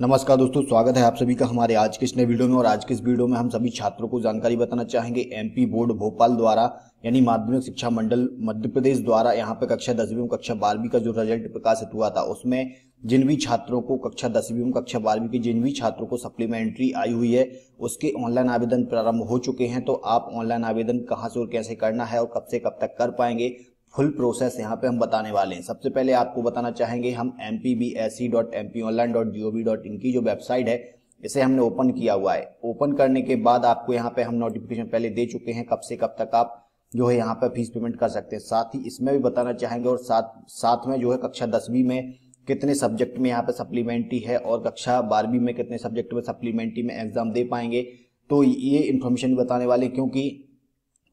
नमस्कार दोस्तों स्वागत है आप सभी का हमारे आज के इस नए वीडियो में और आज के इस वीडियो में हम सभी छात्रों को जानकारी बताना चाहेंगे एमपी बोर्ड भोपाल द्वारा यानी माध्यमिक शिक्षा मंडल मध्य प्रदेश द्वारा यहाँ पे कक्षा दसवीं एवं कक्षा बारहवीं का जो रिजल्ट प्रकाशित हुआ था उसमें जिन भी छात्रों को कक्षा दसवीं एवं कक्षा बारहवीं के जिन भी छात्रों को सप्लीमेंट्री आई हुई है उसके ऑनलाइन आवेदन प्रारंभ हो चुके हैं तो आप ऑनलाइन आवेदन कहाँ से और कैसे करना है और कब से कब तक कर पाएंगे फुल प्रोसेस यहाँ पे हम बताने वाले हैं सबसे पहले आपको बताना चाहेंगे हम M P B S C dot M P online dot G O V dot इनकी जो वेबसाइट है इसे हमने ओपन किया हुआ है ओपन करने के बाद आपको यहाँ पे हम नोटिफिकेशन पहले दे चुके हैं कब से कब तक आप जो है यहाँ पे फीस पेमेंट कर सकते हैं साथ ही इसमें भी बताना चाहेंगे और साथ साथ में जो है कक्षा दसवीं में कितने सब्जेक्ट में यहाँ पे सप्लीमेंट्री है और कक्षा बारहवीं में कितने सब्जेक्ट में सप्लीमेंट्री में एग्जाम दे पाएंगे तो ये इन्फॉर्मेशन बताने वाले क्योंकि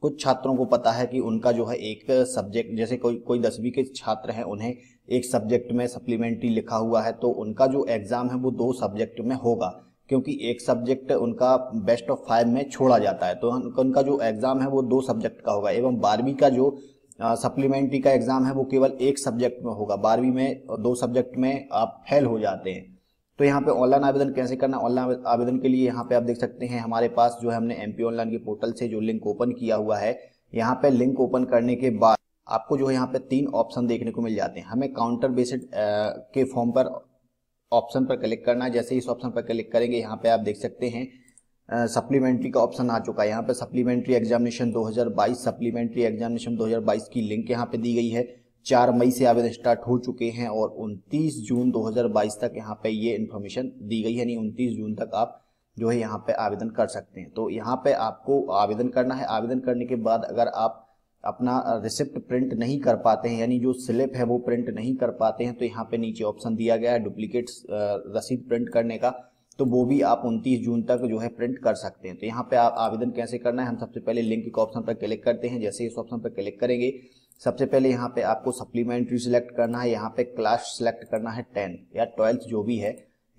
कुछ छात्रों को पता है कि उनका जो है एक सब्जेक्ट जैसे कोई कोई दसवीं के छात्र हैं उन्हें एक सब्जेक्ट में सप्लीमेंट्री लिखा हुआ है तो उनका जो एग्ज़ाम है वो दो सब्जेक्ट में होगा क्योंकि एक सब्जेक्ट उनका बेस्ट ऑफ फाइव में छोड़ा जाता है तो उनका जो एग्ज़ाम है वो दो सब्जेक्ट का होगा एवं बारहवीं का जो सप्लीमेंट्री का एग्ज़ाम है वो केवल एक सब्जेक्ट में होगा बारहवीं में दो सब्जेक्ट में आप फेल हो जाते हैं तो यहाँ पे ऑनलाइन आवेदन कैसे करना ऑनलाइन आवेदन के लिए यहाँ पे आप देख सकते हैं हमारे पास जो है हमने एमपी ऑनलाइन के पोर्टल से जो लिंक ओपन किया हुआ है यहाँ पे लिंक ओपन करने के बाद आपको जो है यहाँ पे तीन ऑप्शन देखने को मिल जाते हैं हमें काउंटर बेसिड के फॉर्म पर ऑप्शन पर क्लिक करना है जैसे इस ऑप्शन पर क्लिक करेंगे यहाँ पे आप देख सकते हैं सप्लीमेंट्री का ऑप्शन आ चुका है यहाँ पे सप्लीमेंट्री एग्जामिनेशन 2022 सप्लीमेंट्री एग्जामिनेशन 2022 की लिंक यहाँ पे दी गई है चार मई से आवेदन स्टार्ट हो चुके हैं और 29 जून 2022 तक यहाँ पे ये इन्फॉर्मेशन दी गई है यानी 29 जून तक आप जो है यहाँ पे आवेदन कर सकते हैं तो यहाँ पे आपको आवेदन करना है आवेदन करने के बाद अगर आप अपना रिसिप्ट प्रिंट नहीं कर पाते हैं यानी जो स्लिप है वो प्रिंट नहीं कर पाते हैं तो यहाँ पे नीचे ऑप्शन दिया गया है डुप्लीकेट रसीद प्रिंट करने का तो वो भी आप 29 जून तक जो है प्रिंट कर सकते हैं तो यहाँ पे आप आवेदन कैसे करना है हम सबसे पहले लिंक के ऑप्शन पर क्लिक करते हैं जैसे इस ऑप्शन पर क्लिक करेंगे सबसे पहले यहाँ पे आपको सप्लीमेंट्री सिलेक्ट करना है यहाँ पे क्लास सिलेक्ट करना है टेन या ट्वेल्थ जो भी है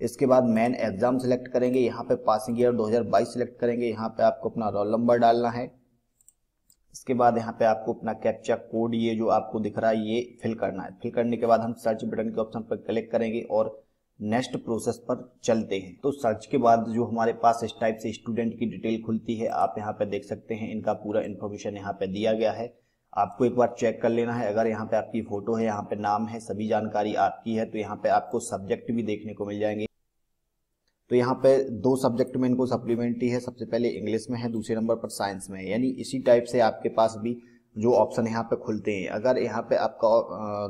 इसके बाद मेन एग्जाम सिलेक्ट करेंगे यहाँ पे पासिंग ईयर 2022 सिलेक्ट करेंगे यहाँ पे आपको अपना रोल नंबर डालना है इसके बाद यहाँ पे आपको अपना कैप्चा कोड ये जो आपको दिख रहा है ये फिल करना है फिल करने के बाद हम सर्च बटन के ऑप्शन पर क्लिक करेंगे और नेक्स्ट प्रोसेस पर चलते हैं तो सर्च के बाद जो हमारे पास इस टाइप से स्टूडेंट की डिटेल खुलती है आप यहाँ पे देख सकते हैं इनका पूरा इन्फॉर्मेशन यहाँ पे दिया गया है आपको एक बार चेक कर लेना है अगर यहाँ पे आपकी फोटो है यहाँ पे नाम है सभी जानकारी आपकी है तो यहाँ पे आपको सब्जेक्ट भी देखने को मिल जाएंगे तो यहाँ पे दो सब्जेक्ट में इनको सप्लीमेंट्री है सबसे पहले इंग्लिश में है दूसरे नंबर पर साइंस में है यानी इसी टाइप से आपके पास भी जो ऑप्शन यहाँ पे खुलते हैं अगर यहाँ पे आपका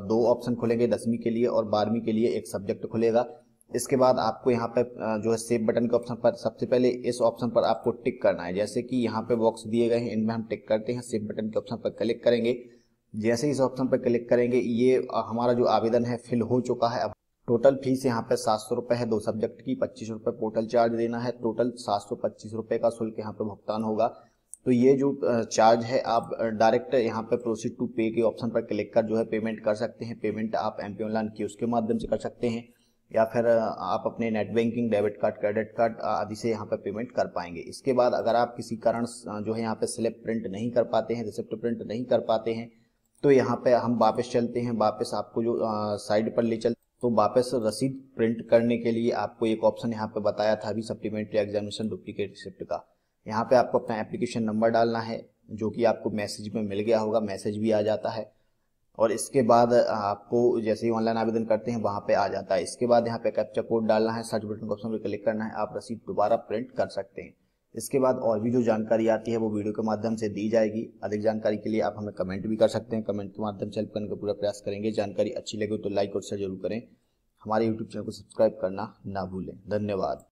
दो ऑप्शन खुलेंगे दसवीं के लिए और बारहवीं के लिए एक सब्जेक्ट खुलेगा इसके बाद आपको यहाँ पे जो है सेव बटन के ऑप्शन पर सबसे पहले इस ऑप्शन पर आपको टिक करना है जैसे कि यहाँ पे बॉक्स दिए गए हैं इनमें हम टिक करते हैं सेव बटन के ऑप्शन पर क्लिक करेंगे जैसे इस ऑप्शन पर क्लिक करेंगे ये हमारा जो आवेदन है फिल हो चुका है अब टोटल फीस यहाँ पे सात सौ रुपये है दो सब्जेक्ट की पच्चीस रुपये पोर्टल चार्ज देना है टोटल सात सौ पच्चीस रुपये का शुल्क यहाँ पे भुगतान होगा तो ये जो चार्ज है आप डायरेक्ट यहाँ पे प्रोसीड टू पे के ऑप्शन पर क्लिक कर जो है पेमेंट कर सकते हैं पेमेंट आप एम पी ऑनलाइन की उसके माध्यम से कर सकते हैं या फिर आप अपने net banking debit card credit card आदि से यहाँ पर पेमेंट कर पाएंगे इसके बाद अगर आप किसी कारण जो है यहाँ पे स्लिप प्रिंट नहीं कर पाते हैं रिसिप्ट प्रिंट नहीं कर पाते हैं तो यहाँ पे हम वापस चलते हैं वापस आपको जो साइड पर ले चल तो वापस रसीद प्रिंट करने के लिए आपको एक ऑप्शन यहाँ पे बताया था अभी सप्लीमेंट्री एग्जामिनेशन डुप्लीकेट रिसिप्ट का यहाँ पे आपको अपना एप्लीकेशन नंबर डालना है जो कि आपको मैसेज में मिल गया होगा मैसेज भी आ जाता है और इसके बाद आपको जैसे ही ऑनलाइन आवेदन करते हैं वहाँ पे आ जाता है इसके बाद यहाँ पे कैप्चा कोड डालना है सर्च बटन ऑप्शन पर क्लिक करना है आप रसीद दोबारा प्रिंट कर सकते हैं इसके बाद और भी जो जानकारी आती है वो वीडियो के माध्यम से दी जाएगी अधिक जानकारी के लिए आप हमें कमेंट भी कर सकते हैं कमेंट के माध्यम से हेल्प करने का पूरा प्रयास करेंगे जानकारी अच्छी लगे तो लाइक और शेयर जरूर करें हमारे यूट्यूब चैनल को सब्सक्राइब करना ना भूलें धन्यवाद